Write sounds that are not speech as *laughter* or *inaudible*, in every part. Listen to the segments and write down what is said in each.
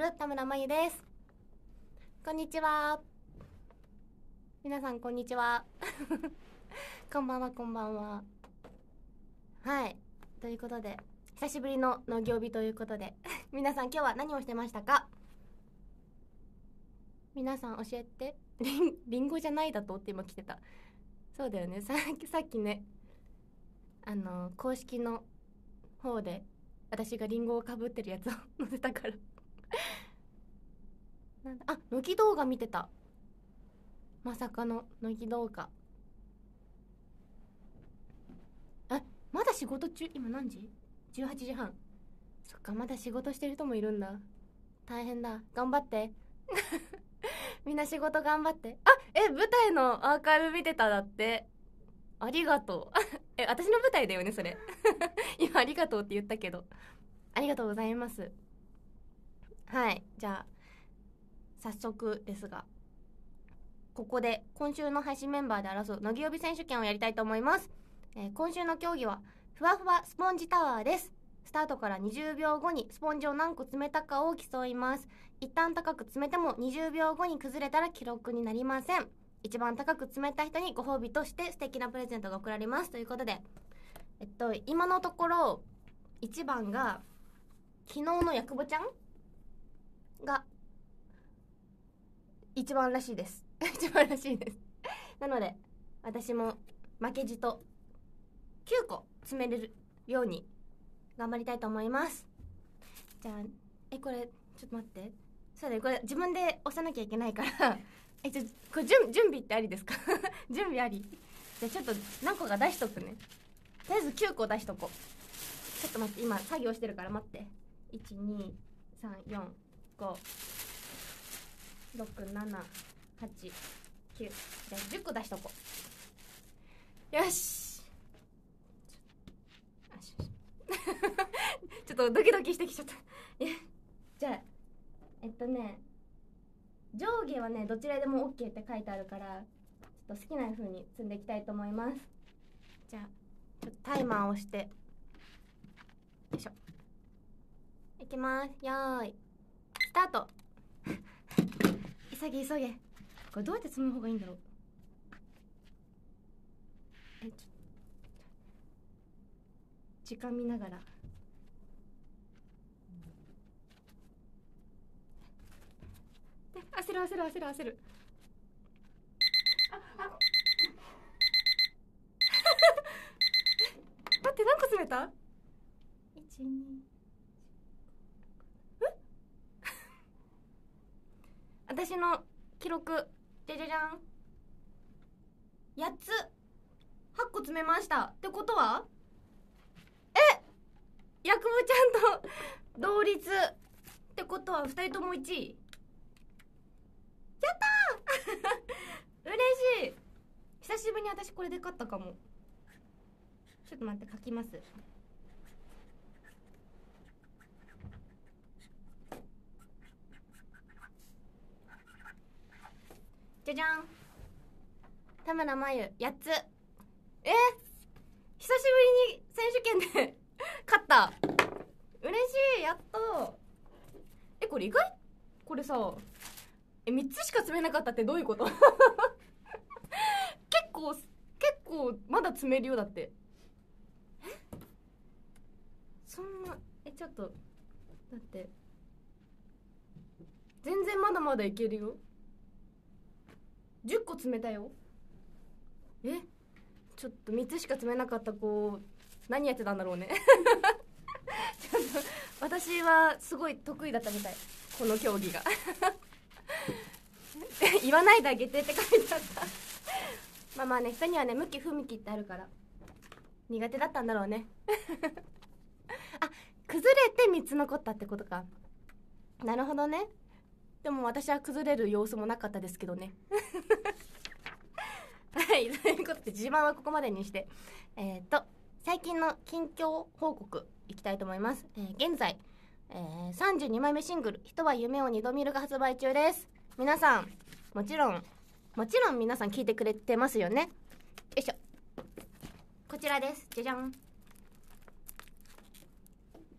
る田村真由ですこんにちは皆さんこんにちは *laughs* こんばんはこんばんははいということで久しぶりの農業日ということで *laughs* 皆さん今日は何をしてましたか皆さん教えてりんりんごじゃないだとって今来てたそうだよねさっきさっきねあの公式の方で私がリンゴをかぶってるやつを *laughs* 載せたから *laughs* なんだあ乃木動画見てたまさかの乃木動画あまだ仕事中今何時 ?18 時半そっかまだ仕事してる人もいるんだ大変だ頑張って *laughs* みんな仕事頑張ってあえ舞台のアーカイブ見てただってありがとう *laughs* え私の舞台だよねそれ今ありがとうって言ったけどありがとうございますはいじゃあ早速ですがここで今週の配信メンバーで争う乃木曜日選手権をやりたいと思います、えー、今週の競技はふわふわスポンジタワーですスタートから20秒後にスポンジを何個詰めたかを競います一旦高く詰めても20秒後に崩れたら記録になりません一番高く詰めた人にご褒美として素敵なプレゼントが贈られますということでえっと今のところ1番が昨日のやくぼちゃんが一番らしいです *laughs* 一番らしいですなので私も負けじと9個詰めれるように頑張りたいと思いますじゃあえこれちょっと待ってそうだよこれ自分で押さなきゃいけないから *laughs* えちょこれ準準備ってありですか *laughs* 準備ありじゃあちょっと何個か出しとくねとりあえず9個出しとこうちょっと待って今作業してるから待って1 2 3 4五六七八九じゃあ10個出しとこうよし *laughs* ちょっとドキドキしてきちゃったじゃあえっとね上下はねどちらでも OK って書いてあるからちょっと好きな風に積んでいきたいと思いますじゃあちょっとタイマーをしてよいしょいきますよーいタート *laughs* 急げ急げこれどうやって積む方がいいんだろうえ時間見ながら焦る焦る焦る焦る *laughs* 待って何個詰めた ?12 私の記録じゃじゃじゃん8つ8個詰めましたってことはえっクモちゃんと同率ってことは2人とも1位やったー *laughs* 嬉しい久しぶりに私これで勝ったかもちょっと待って書きますじゃじゃん田村真由8つえ久しぶりに選手権で *laughs* 勝った嬉しいやっとえこれ意外これさえ3つしか詰めなかったってどういうこと *laughs* 結構結構まだ詰めるようだってえそんなえちょっとだって全然まだまだいけるよ10個詰めたよえちょっと3つしか詰めなかった子何やってたんだろうね *laughs* ちょっと私はすごい得意だったみたいこの競技が *laughs* 言わないであげてって書いてあったまあまあね人にはね向き不向きってあるから苦手だったんだろうね *laughs* あ崩れて3つ残ったってことかなるほどねでも私は崩れる様子もなかったですけどね *laughs* はい *laughs* ということで自慢はここまでにしてえっ、ー、と最近の近況報告いきたいと思います、えー、現在、えー、32枚目シングル「人は夢を二度見る」が発売中です皆さんもちろんもちろん皆さん聞いてくれてますよねよいしょこちらですじゃじゃん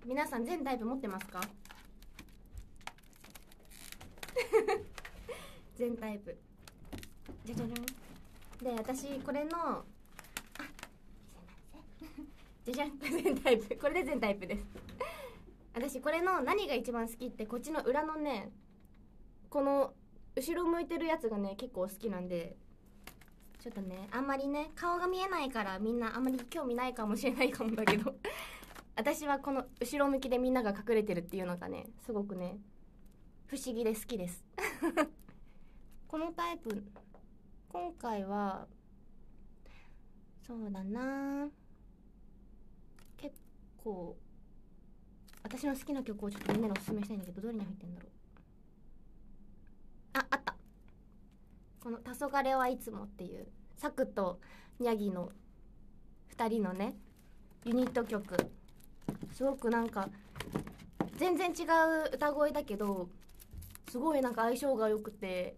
皆さん全タイプ持ってますか *laughs* 全タイプじゃじゃじゃんで私これのあじゃじゃん *laughs* 全タイプこれで全タイプです私これの何が一番好きってこっちの裏のねこの後ろ向いてるやつがね結構好きなんでちょっとねあんまりね顔が見えないからみんなあんまり興味ないかもしれないかもだけど *laughs* 私はこの後ろ向きでみんなが隠れてるっていうのがねすごくね不思議で好きです *laughs* このタイプ今回はそうだな結構私の好きな曲をちょっとみんなにおすすめしたいんだけどどれに入ってんだろうああったこの「黄昏はいつも」っていうサクとニャギの2人のねユニット曲すごくなんか全然違う歌声だけどすごいなんか相性が良くて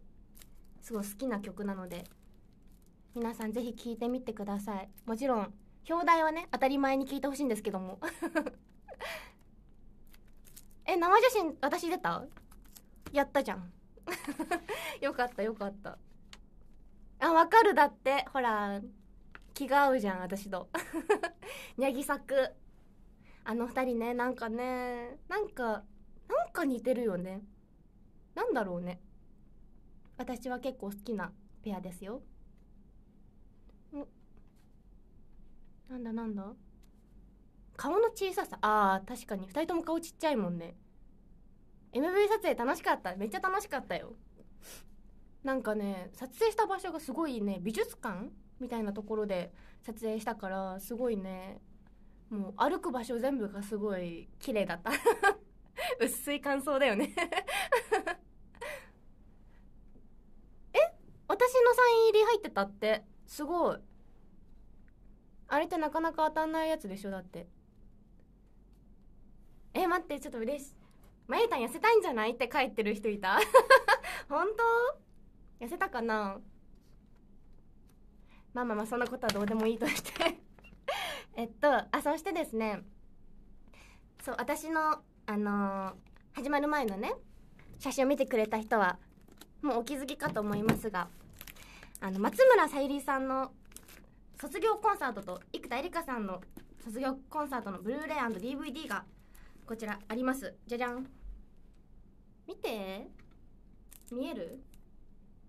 すごい好きな曲なので皆さんぜひ聴いてみてくださいもちろん表題はね当たり前に聴いてほしいんですけども *laughs* え生写真私出たやったじゃん *laughs* よかったよかったあわかるだってほら気が合うじゃん私とにゃぎ作あの2人ねなんかねなんかなんか似てるよねなんだろうね私は結構好きなペアですよおなんだなんだ顔の小ささあー確かに2人とも顔ちっちゃいもんね MV 撮影楽しかっためっちゃ楽しかったよなんかね撮影した場所がすごいね美術館みたいなところで撮影したからすごいねもう歩く場所全部がすごい綺麗だった *laughs* 薄い感想だよね私のサイン入り入ってたってすごいあれってなかなか当たんないやつでしょだってえ待ってちょっと嬉しいまゆたん痩せたいんじゃないって書いてる人いた *laughs* 本当痩せたかなまあまあまあそんなことはどうでもいいとして *laughs* えっとあそしてですねそう私のあのー、始まる前のね写真を見てくれた人はもうお気づきかと思いますがあの松村さゆりさんの卒業コンサートと生田絵梨花さんの卒業コンサートのブルーレイ &DVD がこちらありますじゃじゃん見て見える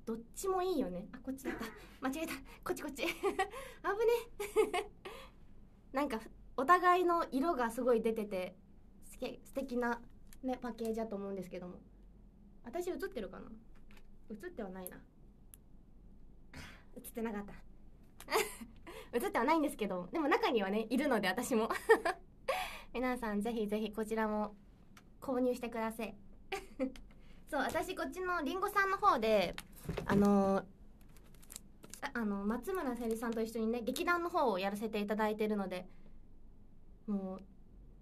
どっちもいいよねあこっちだった間違えたこっちこっち *laughs* 危ね *laughs* なんかお互いの色がすごい出ててすけ素敵なねパッケージだと思うんですけども私映ってるかな映ってはないな映ってなかった *laughs* 映ってはないんですけどでも中にはねいるので私も *laughs* 皆さんぜひぜひこちらも購入してください *laughs* そう私こっちのりんごさんの方であのー、あの松村せりさんと一緒にね劇団の方をやらせていただいてるのでもう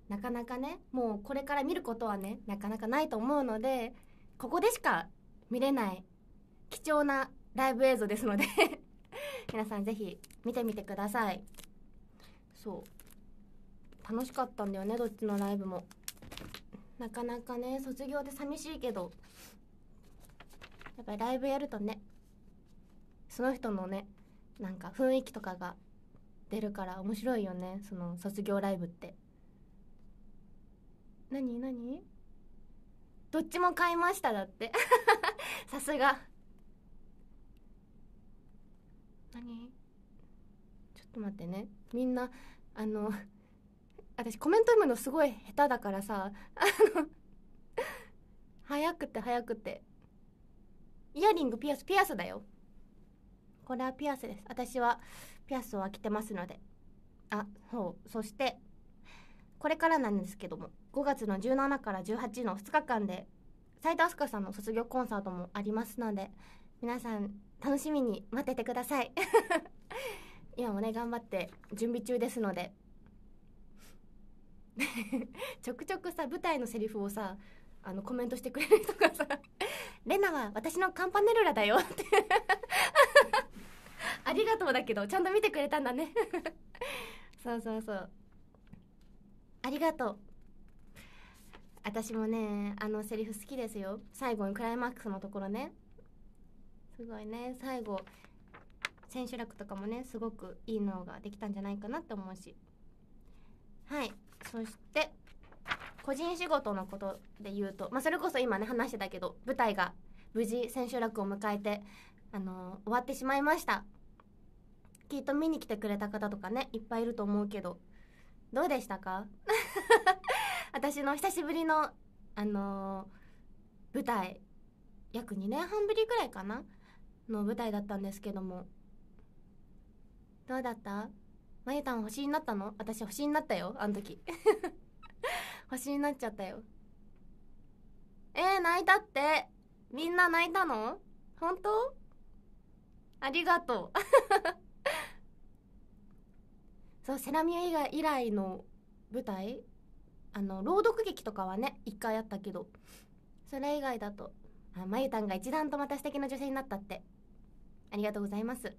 なかなかねもうこれから見ることはねなかなかないと思うのでここでしか見れない貴重なライブ映像ですので皆さんぜひ見てみてくださいそう楽しかったんだよねどっちのライブもなかなかね卒業で寂しいけどやっぱりライブやるとねその人のねなんか雰囲気とかが出るから面白いよねその卒業ライブって何何どっちも買いましただって *laughs* さすが何ちょっと待ってねみんなあの私コメント読むのすごい下手だからさあの早くて早くてイヤリングピアスピアスだよこれはピアスです私はピアスを開けてますのであそうそしてこれからなんですけども5月の17から18の2日間で斉藤飛鳥さんの卒業コンサートもありますので皆さん楽しみに待っててください今 *laughs* もね頑張って準備中ですので *laughs* ちょくちょくさ舞台のセリフをさあのコメントしてくれる人がさ「*laughs* レナは私のカンパネルラだよ」ってありがとうだけどちゃんと見てくれたんだねそうそうそうありがとう私もねあのセリフ好きですよ最後にクライマックスのところねすごいね最後千秋楽とかもねすごくいいのができたんじゃないかなって思うしはいそして個人仕事のことで言うと、まあ、それこそ今ね話してたけど舞台が無事千秋楽を迎えて、あのー、終わってしまいましたきっと見に来てくれた方とかねいっぱいいると思うけどどうでしたか *laughs* 私の久しぶりの、あのー、舞台約2年半ぶりぐらいかなの舞台だったんですけどもどうだったまゆたん星になったの私星になったよあの時 *laughs* 星になっちゃったよえー、泣いたってみんな泣いたの本当ありがとう *laughs* そうセラミア以外以来の舞台あの朗読劇とかはね一回あったけどそれ以外だとあまゆたんが一段とまた素敵な女性になったってありがとうございます。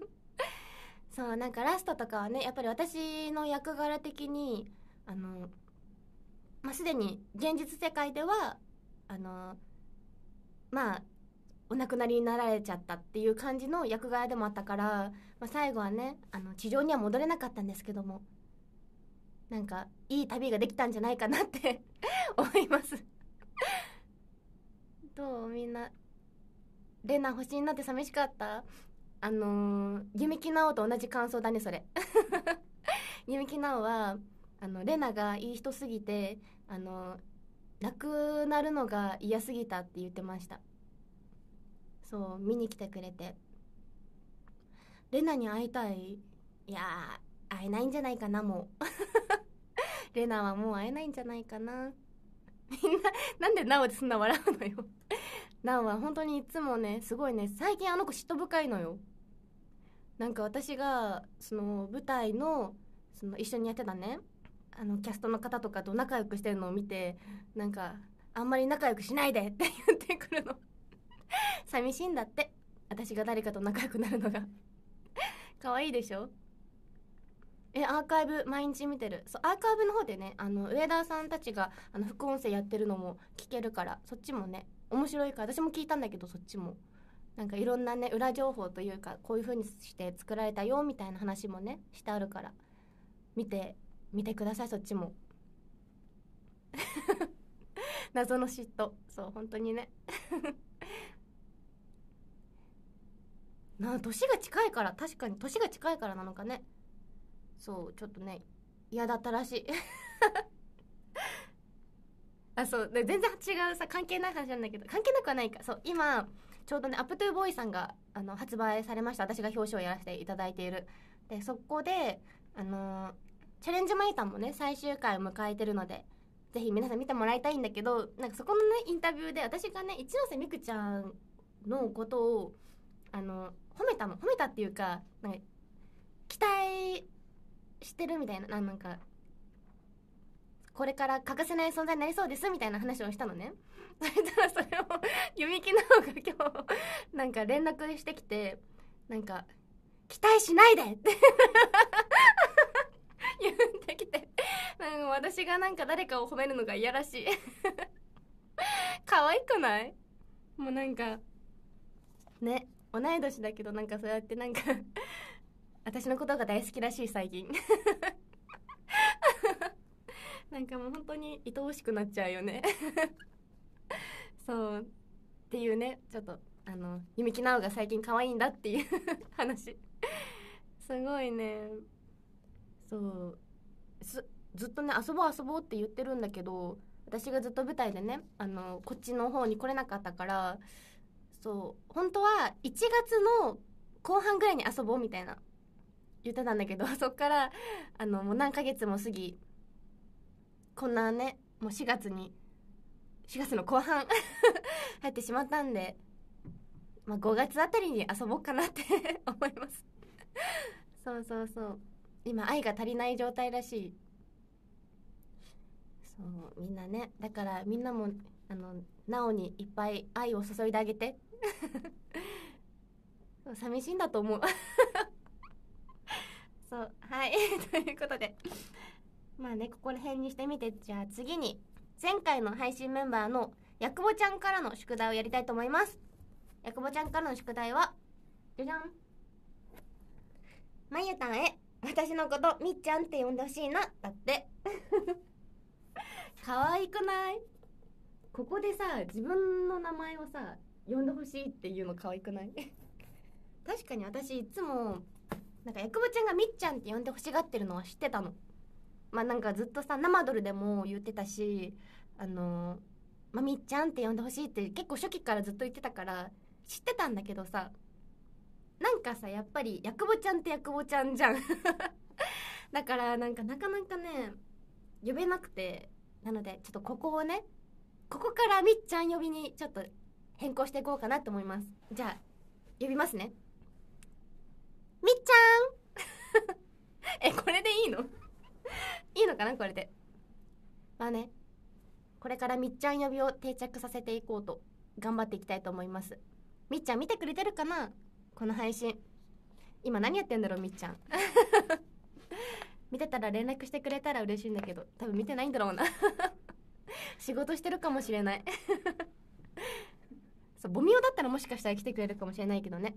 *laughs* そうなんかラストとかはねやっぱり私の役柄的にあの、まあ、すでに現実世界ではあのまあお亡くなりになられちゃったっていう感じの役柄でもあったから、まあ、最後はねあの地上には戻れなかったんですけどもなんかいい旅ができたんじゃないかなって *laughs* 思いますどうみんなレナ星になって寂しかったあのー、弓木直と同じ感想だねそれ *laughs* 弓木直はあのレナがいい人すぎてあの亡くなるのが嫌すぎたって言ってましたそう見に来てくれてレナに会いたいいや会えないんじゃないかなもう *laughs* レナはもう会えないんじゃないかなみんななんでなおでそんな笑うのよランは本当にいつもねすごいね最近あの子嫉妬深いのよなんか私がその舞台のその一緒にやってたねあのキャストの方とかと仲良くしてるのを見てなんかあんまり仲良くしないでって言ってくるの *laughs* 寂しいんだって私が誰かと仲良くなるのが *laughs* 可愛いでしょえアーカイブ毎日見てるそうアーカイブの方でねあの上田さんたちがあの副音声やってるのも聞けるからそっちもね面白いから私も聞いたんだけどそっちもなんかいろんなね裏情報というかこういうふうにして作られたよみたいな話もねしてあるから見て見てくださいそっちも *laughs* 謎の嫉妬そう本当にね *laughs* な年が近いから確かに年が近いからなのかねそうちょっとね嫌だったらしい *laughs* あそう全然違うさ関係ない話なんだけど関係なくはないかそう今ちょうどねアップトゥーボーイさんがあの発売されました私が表紙をやらせていただいているでそこであのチャレンジマイターもね最終回を迎えてるのでぜひ皆さん見てもらいたいんだけどなんかそこのねインタビューで私がね一ノ瀬美空ちゃんのことをあの褒めたの褒めたっていうかなんか期待してるみたいななんかこれから欠かせない存在になりそうですみたいな話をしたのねそしたらそれを弓木奈方が今日なんか連絡してきてなんか「期待しないで!」って *laughs* 言ってきてなんか私がなんか誰かを褒めるのが嫌らしい *laughs* 可愛くないもうなんかね同い年だけどなんかそうやってなんか私のことが大好きらしい最近なんかもう本当に愛おしくなっちゃうよね *laughs* そうっていうねちょっとあの弓木奈緒が最近可愛いんだっていう話すごいねそうずっとね遊ぼう遊ぼうって言ってるんだけど私がずっと舞台でねあのこっちの方に来れなかったからそう本当は1月の後半ぐらいに遊ぼうみたいな言ってたんだけどそっからあのもう何ヶ月も過ぎこんなねもう4月に4月の後半 *laughs* 入ってしまったんで、まあ、5月あたりに遊ぼうかなって *laughs* 思いますそうそうそう今愛が足りない状態らしいそうみんなねだからみんなもあのなおにいっぱい愛を注いであげて *laughs* 寂しいんだと思うそうはいということでまあねここら辺にしてみてじゃあ次に前回の配信メンバーのやくぼちゃんからの宿題をやりたいと思いますやくぼちゃんからの宿題はじゃじゃんまゆたんへ私のことみっちゃんって呼んでほしいなだって *laughs* 可愛くないここでさ自分の名前をさ呼んでほしいっていうの可愛くない確かに私いつもなんかくぼちゃんがみっちゃんって呼んでほしがってるのは知ってたのまあなんかずっとさ生ドルでも言ってたしあのまみっちゃんって呼んでほしいって結構初期からずっと言ってたから知ってたんだけどさなんかさやっぱりやくぼちゃんってやくぼちゃんじゃん *laughs* だからなんかなかなかね呼べなくてなのでちょっとここをねここからみっちゃん呼びにちょっと変更していこうかなと思いますじゃあ呼びますねみっちゃん *laughs* えこれでいいのいいのかなこれでまあねこれからみっちゃん呼びを定着させていこうと頑張っていきたいと思いますみっちゃん見てくれてるかなこの配信今何やってんだろうみっちゃん *laughs* 見てたら連絡してくれたら嬉しいんだけど多分見てないんだろうな *laughs* 仕事してるかもしれない *laughs* そうボミオだったらもしかしたら来てくれるかもしれないけどね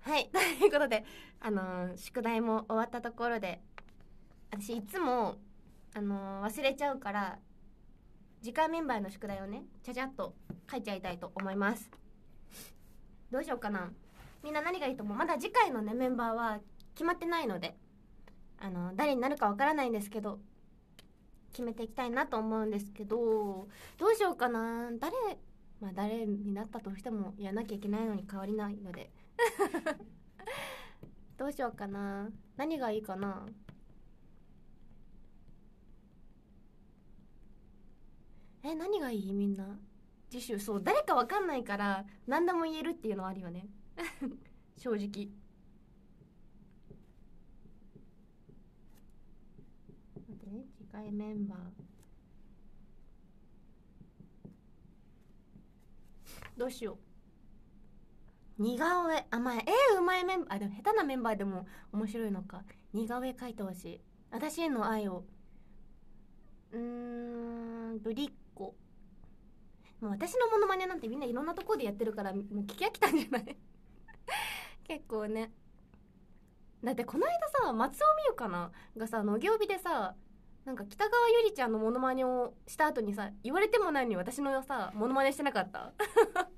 はいということであのー、宿題も終わったところで私いつも、あのー、忘れちゃうから次回メンバーの宿題をねちゃちゃっと書いちゃいたいと思いますどうしようかなみんな何がいいと思うまだ次回のねメンバーは決まってないのであの誰になるかわからないんですけど決めていきたいなと思うんですけどどうしようかな誰まあ誰になったとしてもやんなきゃいけないのに変わりないので *laughs* どうしようかな何がいいかなえ何がいいみんな次週そう誰かわかんないから何でも言えるっていうのはあるよね *laughs* 正直待ってね次回メンバーどうしよう似顔絵甘ええー、うまいメンバーあでも下手なメンバーでも面白いのか似顔絵描いてほしい私への愛をぶりっ子もう私のモノマネなんてみんないろんなとこでやってるからもう聞き飽きたんじゃない *laughs* 結構ねだってこの間さ松尾美優かながさ農業日でさなんか北川ゆりちゃんのモノマネをした後にさ言われてもないのに私のさモノマネしてなかった *laughs*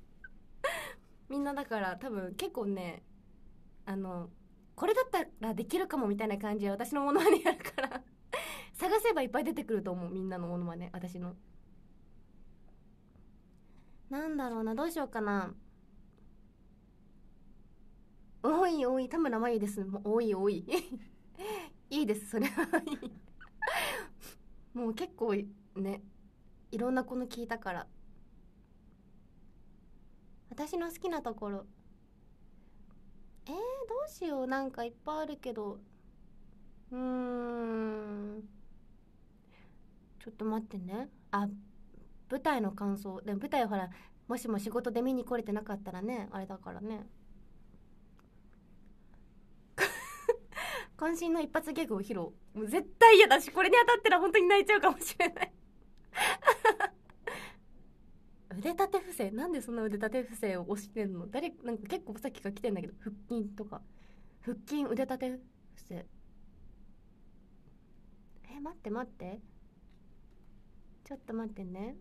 みんなだから多分結構ねあのこれだったらできるかもみたいな感じで私のモノマネやるから探せばいっぱい出てくると思うみんなのものまね私のなんだろうなどうしようかな多い多い田村真由ですもう多い多い *laughs* いいですそれはいいもう結構ねいろんな子の聞いたから私の好きなところえー、どうしようなんかいっぱいあるけどうーんちょっと待ってねあ舞台の感想でも舞台ほらもしも仕事で見に来れてなかったらねあれだからね渾身の一発ギャグを披露もう絶対嫌だしこれに当たったら本当に泣いちゃうかもしれない *laughs* 腕立て伏せなんでそんな腕立て伏せを押してんの誰なんか結構さっきから来てんだけど腹筋とか腹筋腕立て伏せえ待って待ってちょっと待ってね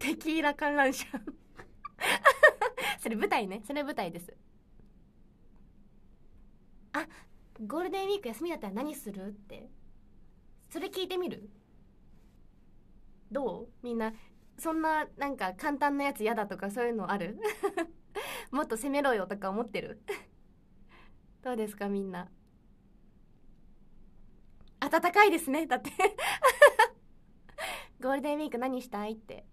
テキーラ観覧車 *laughs* それ舞台ねそれ舞台ですあゴールデンウィーク休みだったら何するってそれ聞いてみるどうみんなそんななんか簡単なやつ嫌だとかそういうのある *laughs* もっと攻めろよとか思ってる *laughs* どうですかみんな暖かいですねだって *laughs* ゴールデンウィーク何したいって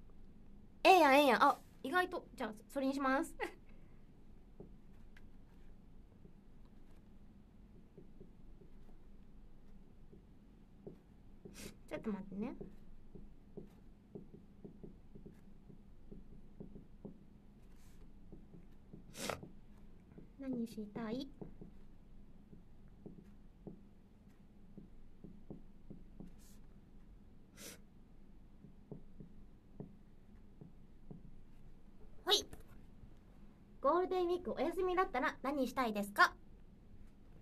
ええやんええやんあ意外とじゃあそれにしますちょっと待ってね何したいはいゴールデンウィークお休みだったら何したいですか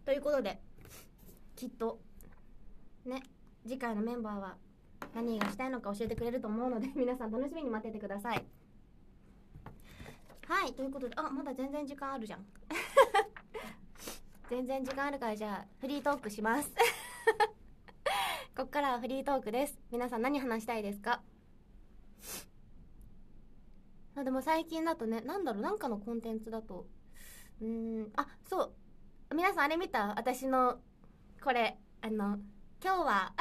ということできっとね次回のメンバーは何がしたいのか教えてくれると思うので *laughs* 皆さん楽しみに待っててくださいはいということであまだ全然時間あるじゃん *laughs* 全然時間あるからじゃあフリートークします *laughs* ここからはフリートークです皆さん何話したいですかあ、でも最近だとねなんだろうなんかのコンテンツだとうんあそう皆さんあれ見た私のこれあの今日は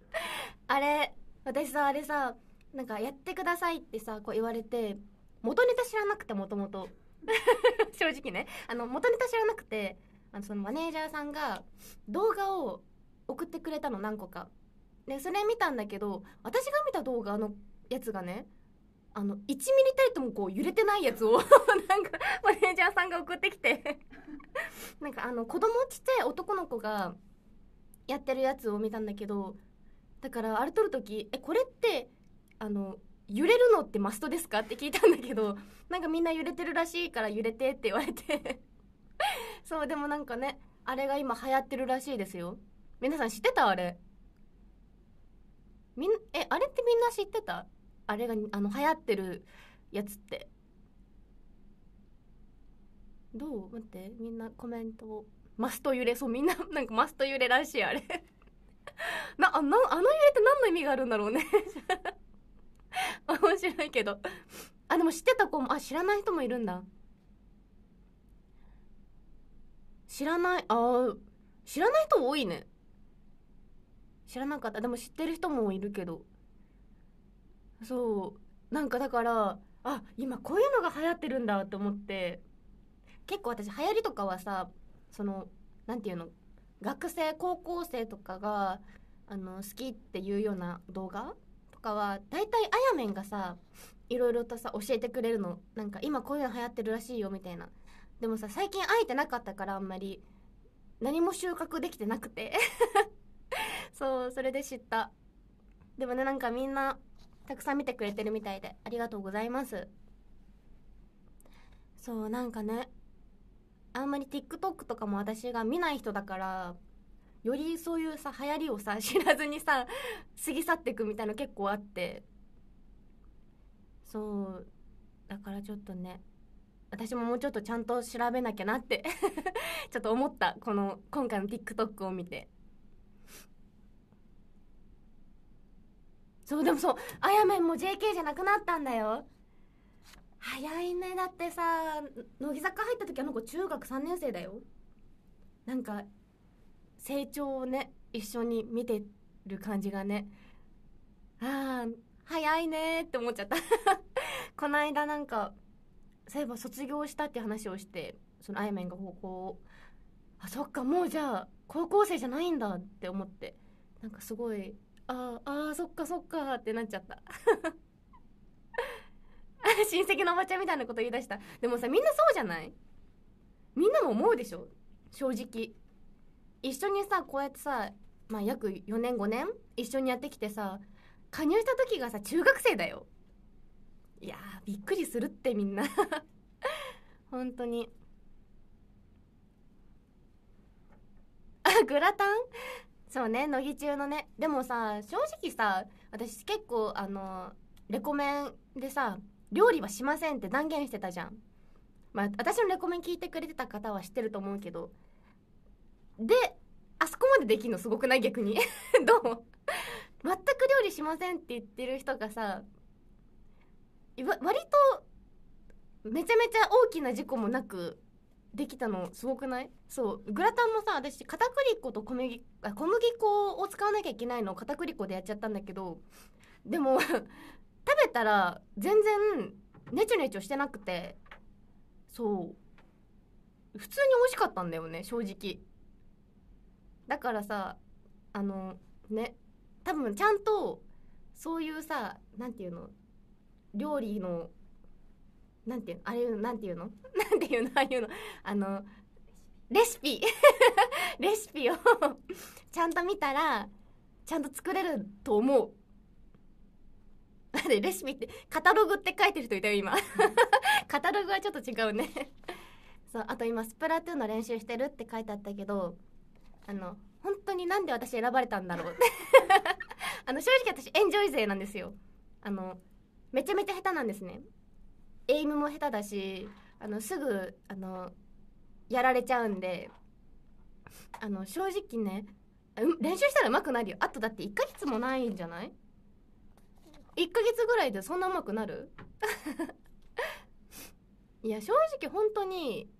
*laughs* あれ私さあれさなんかやってくださいってさこう言われて元ネタ知らなくてもともと *laughs* 正直ねあの元ネタ知らなくてあのそのマネージャーさんが動画を送ってくれたの何個かでそれ見たんだけど私が見た動画のやつがねあの1ミリたりともこう揺れてないやつを *laughs* なんかマネージャーさんが送ってきて *laughs* なんかあの子供ちっちゃい男の子がやってるやつを見たんだけどだからあれ撮る時「えこれってあの揺れるのってマストですか?」って聞いたんだけどなんかみんな揺れてるらしいから揺れてって言われて *laughs* そうでもなんかねあれが今流行ってるらしいですよ皆さん知ってたあれみんえあれってみんな知ってたあれがあの流行ってるやつってどう待ってみんなコメントをマスト揺れそうみんな *laughs* なんかマスト揺れらしいあれ *laughs* なあのあの揺れって何の意味があるんだろうね *laughs* 面白いけどあでも知ってた子もあ知らない人もいるんだ知らないあ知らない人多いね知らなかったでも知ってる人もいるけどそうなんかだからあ今こういうのが流行ってるんだと思って結構私流行りとかはさそのなんていうの学生高校生とかがあの好きっていうような動画とかは大体あやめんがさいろいろとさ教えてくれるのなんか今こういうの流行ってるらしいよみたいなでもさ最近会えてなかったからあんまり何も収穫できてなくて *laughs* そうそれで知ったでもねなんかみんなたくさん見てくれてるみたいでありがとうございますそうなんかねあんまり TikTok とかも私が見ない人だからよりそういうさ流行りをさ知らずにさ過ぎ去っていくみたいな結構あってそうだからちょっとね私ももうちょっとちゃんと調べなきゃなって *laughs* ちょっと思ったこの今回の TikTok を見て。そうでもそうあやめんも JK じゃなくなったんだよ早いねだってさ乃木坂入った時あの子中学3年生だよなんか成長をね一緒に見てる感じがねああ早いねって思っちゃった *laughs* この間なんかそういえば卒業したって話をしてそのあやめんが高校あそっかもうじゃあ高校生じゃないんだって思ってなんかすごいああそっかそっかってなっちゃった *laughs* 親戚のおばちゃんみたいなこと言い出したでもさみんなそうじゃないみんなも思うでしょ正直一緒にさこうやってさ、まあ、約4年5年一緒にやってきてさ加入した時がさ中学生だよいやびっくりするってみんな *laughs* 本当にあグラタンそうね乃木中のねでもさ正直さ私結構あのレコメンでさ料理はしませんって断言してたじゃんまあ私のレコメン聞いてくれてた方は知ってると思うけどであそこまでできるのすごくない逆に *laughs* どう全く料理しませんって言ってる人がさ割とめちゃめちゃ大きな事故もなくできたのすごくないそうグラタンもさ私片栗粉と小麦あ小麦粉を使わなきゃいけないのを片栗粉でやっちゃったんだけどでも *laughs* 食べたら全然ネチょネチょしてなくてそう普通に美味しかったんだよね正直だからさあのね多分ちゃんとそういうさ何て言うの料理のなんていうあれなんていうの *laughs* なんていうのああいうのあのレシピ *laughs* レシピを *laughs* ちゃんと見たらちゃんと作れると思うなんでレシピってカタログって書いてる人いたよ今カタログはちょっと違うねそうあと今スプラトゥーンの練習してるって書いてあったけどあの本当になんで私選ばれたんだろうあの正直私エンジョイ勢なんですよあのめちゃめちゃ下手なんですねエイムも下手だしあのすぐあのやられちゃうんであの正直ね練習したら上手くなるよあとだって1ヶ月もないんじゃない1ヶ月ぐらいでそんな上手くなる *laughs* いや正直本当に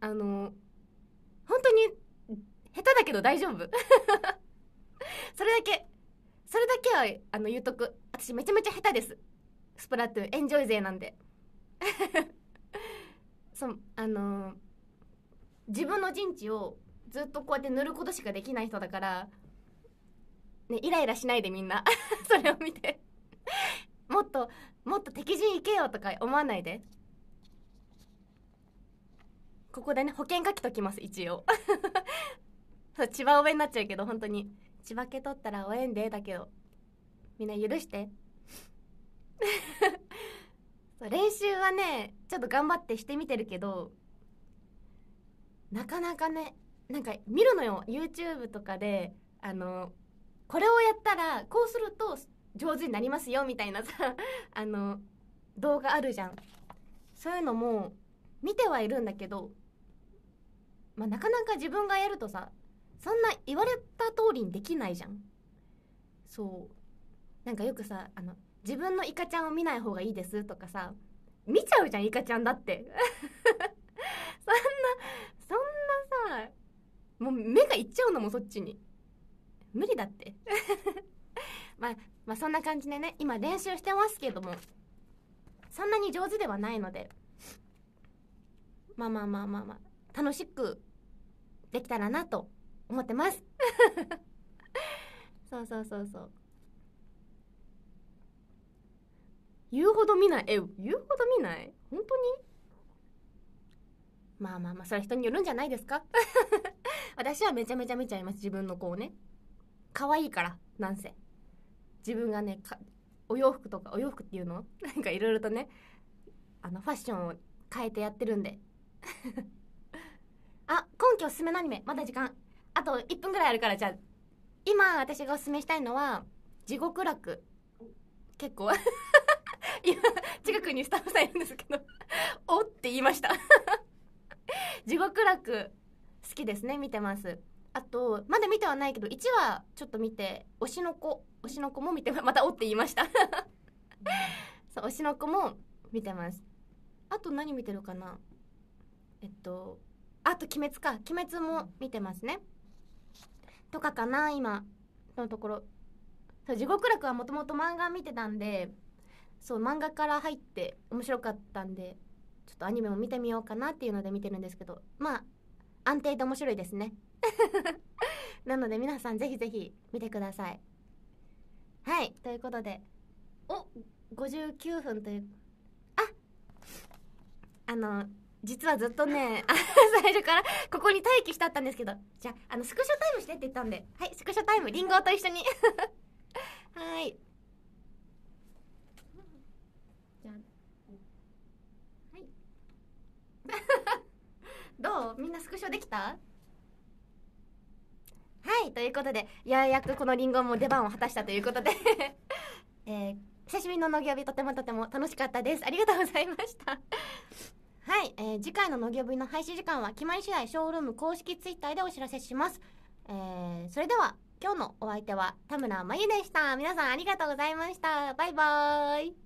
あの本当に下手だけど大丈夫 *laughs* それだけそれだけはあの言っとく私めちゃめちゃ下手ですスプラトゥーンエンジョイ勢なんで *laughs* そうあのー、自分の陣地をずっとこうやって塗ることしかできない人だから、ね、イライラしないでみんな *laughs* それを見てもっともっと敵陣行けよとか思わないでここでね保険書きときます一応千葉応援になっちゃうけど本当に千葉け取ったら応援でだけどみんな許して *laughs* 練習はねちょっと頑張ってしてみてるけどなかなかねなんか見るのよ YouTube とかであのこれをやったらこうすると上手になりますよみたいなさ *laughs* あの動画あるじゃんそういうのも見てはいるんだけど、まあ、なかなか自分がやるとさそんな言われた通りにできないじゃんそうなんかよくさあの自分のイカちゃんを見ない方がいいですとかさ見ちゃうじゃんイカちゃんだって *laughs* そんなそんなさもう目がいっちゃうのもそっちに無理だって *laughs* まあ、まあそんな感じでね今練習してますけどもそんなに上手ではないのでまあまあまあまあまあ楽しくできたらなと思ってます *laughs* そうそうそうそう言うほど見ないえ言うほど見ない本当にまあまあまあそれは人によるんじゃないですか *laughs* 私はめちゃめちゃ見ちゃいます自分の子をね可愛いからなんせ自分がねお洋服とかお洋服っていうの *laughs* なんかいろいろとねあのファッションを変えてやってるんで *laughs* あ今期おすすめのアニメまだ時間あと1分ぐらいあるからじゃあ今私がおすすめしたいのは「地獄楽」結構今、近くにスタッフさんいるんですけど、*laughs* おって言いました。*laughs* 地獄楽、好きですね、見てます。あと、まだ見てはないけど、1話ちょっと見て、推しの子、推しの子も見て、またおって言いました。*laughs* そう、推しの子も見てます。あと何見てるかなえっと、あと鬼滅か。鬼滅も見てますね。とかかな、今のところ。そう地獄楽はもともと漫画見てたんでそう漫画から入って面白かったんでちょっとアニメも見てみようかなっていうので見てるんですけどまあ安定で面白いですね *laughs* なので皆さんぜひぜひ見てくださいはいということでお59分というああの実はずっとね *laughs* 最初からここに待機してあったんですけどじゃああのスクショタイムしてって言ったんではいスクショタイムりんごと一緒に *laughs* はい *laughs* どうみんなスクショできたはいということでようやくこのりんごも出番を果たしたということで *laughs* えー、久しぶりの木業日とてもとても楽しかったですありがとうございましたはい、えー、次回の木業日の配信時間は決まり次第ショールーム公式 twitter でお知らせします、えー、それでは今日のお相手は田村真由でした皆さんありがとうございましたバイバーイ